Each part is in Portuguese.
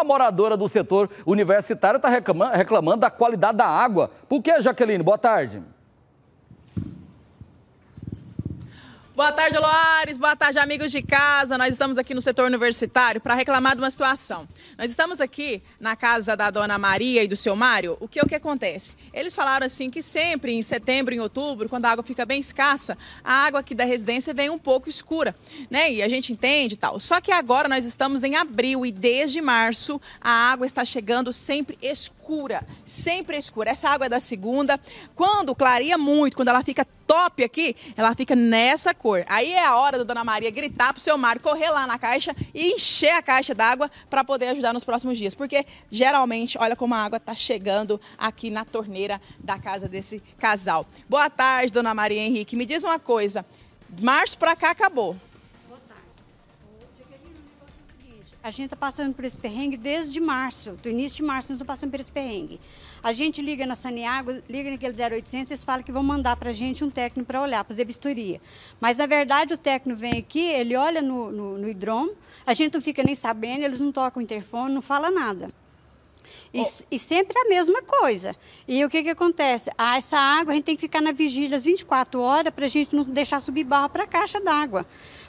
uma moradora do setor universitário está reclamando, reclamando da qualidade da água. Por que, Jaqueline? Boa tarde. Boa tarde, Loares. Boa tarde, amigos de casa. Nós estamos aqui no setor universitário para reclamar de uma situação. Nós estamos aqui na casa da dona Maria e do seu Mário. O que é o que acontece? Eles falaram assim que sempre em setembro, em outubro, quando a água fica bem escassa, a água aqui da residência vem um pouco escura, né? E a gente entende e tal. Só que agora nós estamos em abril e desde março a água está chegando sempre escura, sempre escura. Essa água é da segunda. Quando clareia muito, quando ela fica top aqui, ela fica nessa cor. Aí é a hora da Dona Maria gritar pro seu Mário correr lá na caixa e encher a caixa d'água para poder ajudar nos próximos dias. Porque geralmente, olha como a água está chegando aqui na torneira da casa desse casal. Boa tarde, Dona Maria Henrique. Me diz uma coisa, março pra cá acabou. A gente está passando por esse perrengue desde março, do início de março, nós estamos passando por esse perrengue. A gente liga na Saniago, liga naquele 0800, eles falam que vão mandar para a gente um técnico para olhar, para fazer vistoria. Mas, na verdade, o técnico vem aqui, ele olha no, no, no hidrômetro, a gente não fica nem sabendo, eles não tocam o interfone, não fala nada. E, oh. e, sempre a mesma coisa. E o que, que acontece? Ah, essa água a gente tem que ficar na vigília às 24 horas para a gente não deixar subir barro para a caixa d'água.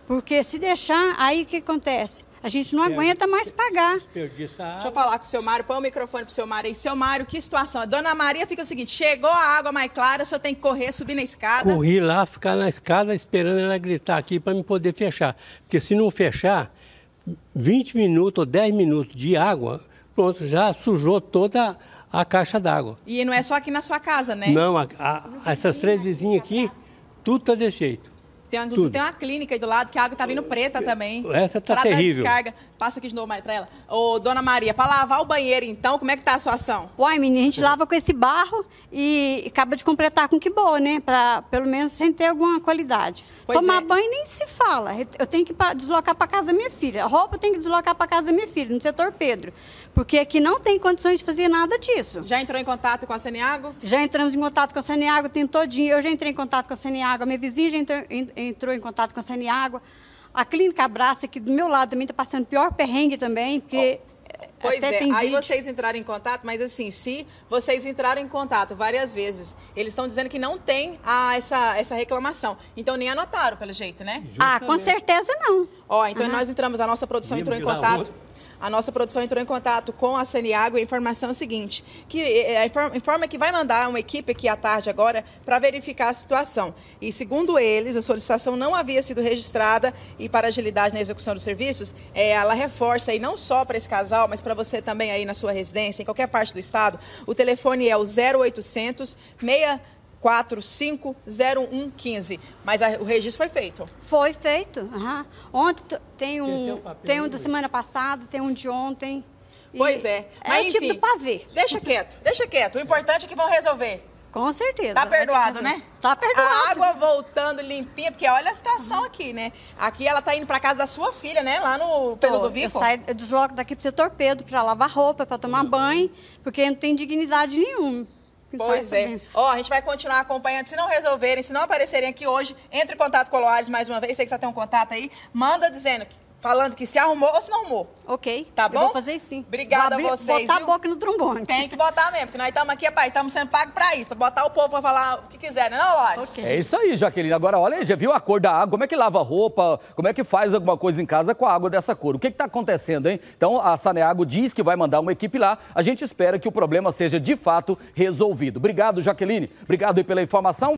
Porque se deixar, aí o que acontece? A gente não aguenta mais pagar. Deixa eu falar com o seu Mário, põe o microfone pro seu Mário aí. Seu Mário, que situação. A dona Maria fica o seguinte: chegou a água mais clara, o senhor tem que correr, subir na escada. Corri lá, ficar na escada esperando ela gritar aqui para me poder fechar. Porque se não fechar, 20 minutos ou 10 minutos de água, pronto, já sujou toda a caixa d'água. E não é só aqui na sua casa, né? Não, a, a, essas três vizinhas aqui, tudo tá desse jeito. Tem, inclusive, tem uma clínica aí do lado que a água tá vindo preta também. Essa tá terrível. descarga. Passa aqui de novo para ela. Ô, dona Maria, para lavar o banheiro, então, como é que tá a sua ação? Uai, menina, a gente lava com esse barro e acaba de completar com que boa, né? Para pelo menos sem ter alguma qualidade. Pois Tomar é. banho nem se fala. Eu tenho que deslocar para casa da minha filha. A roupa eu tenho que deslocar para casa da minha filha, no setor Pedro. Porque aqui não tem condições de fazer nada disso. Já entrou em contato com a Saniago? Já entramos em contato com a Saniago, tem todinho. Eu já entrei em contato com a Saniago, a minha vizinha já entrou em entrou em contato com a Água, A Clínica Abraça, que do meu lado também está passando pior perrengue também, porque oh. Pois Até é, aí vídeo. vocês entraram em contato, mas assim, se vocês entraram em contato várias vezes, eles estão dizendo que não tem a, ah, essa, essa reclamação. Então nem anotaram, pelo jeito, né? Justamente. Ah, com certeza não. Ó, então uhum. nós entramos, a nossa produção entrou em contato a nossa produção entrou em contato com a Saniago e a informação é a seguinte, que eh, eh, informa que vai mandar uma equipe aqui à tarde agora para verificar a situação. E segundo eles, a solicitação não havia sido registrada e para agilidade na execução dos serviços, eh, ela reforça aí não só para esse casal, mas para você também aí na sua residência, em qualquer parte do estado, o telefone é o 0800 6 450115. Mas a, o registro foi feito? Foi feito. Uhum. Ontem tem um, tem, tem um da semana passada, tem um de ontem. Pois é. é mas, é o tipo do pavê. Deixa quieto, deixa quieto. O importante é que vão resolver. Com certeza. Tá perdoado, né? Tá perdoado. A água voltando limpinha, porque olha a situação uhum. aqui, né? Aqui ela tá indo pra casa da sua filha, né? Lá no pelo do Vico. Eu, saio, eu desloco daqui pra ser torpedo, pra lavar roupa, pra tomar uhum. banho, porque não tem dignidade nenhuma. Tá pois é. Ó, a gente vai continuar acompanhando. Se não resolverem, se não aparecerem aqui hoje, entre em contato com o Loares mais uma vez. Sei que você tem um contato aí. Manda dizendo que falando que se arrumou ou se não arrumou. Ok. Tá bom? Eu vou fazer sim. Obrigada abrir, a vocês. botar viu? a boca no trombone. Tem que botar mesmo, porque nós estamos aqui, pai, estamos sendo pagos para isso, para botar o povo para falar o que quiser, né, não, Lores? É isso aí, Jaqueline. Agora, olha aí, já viu a cor da água? Como é que lava roupa? Como é que faz alguma coisa em casa com a água dessa cor? O que está acontecendo, hein? Então, a Saneago diz que vai mandar uma equipe lá. A gente espera que o problema seja, de fato, resolvido. Obrigado, Jaqueline. Obrigado pela informação.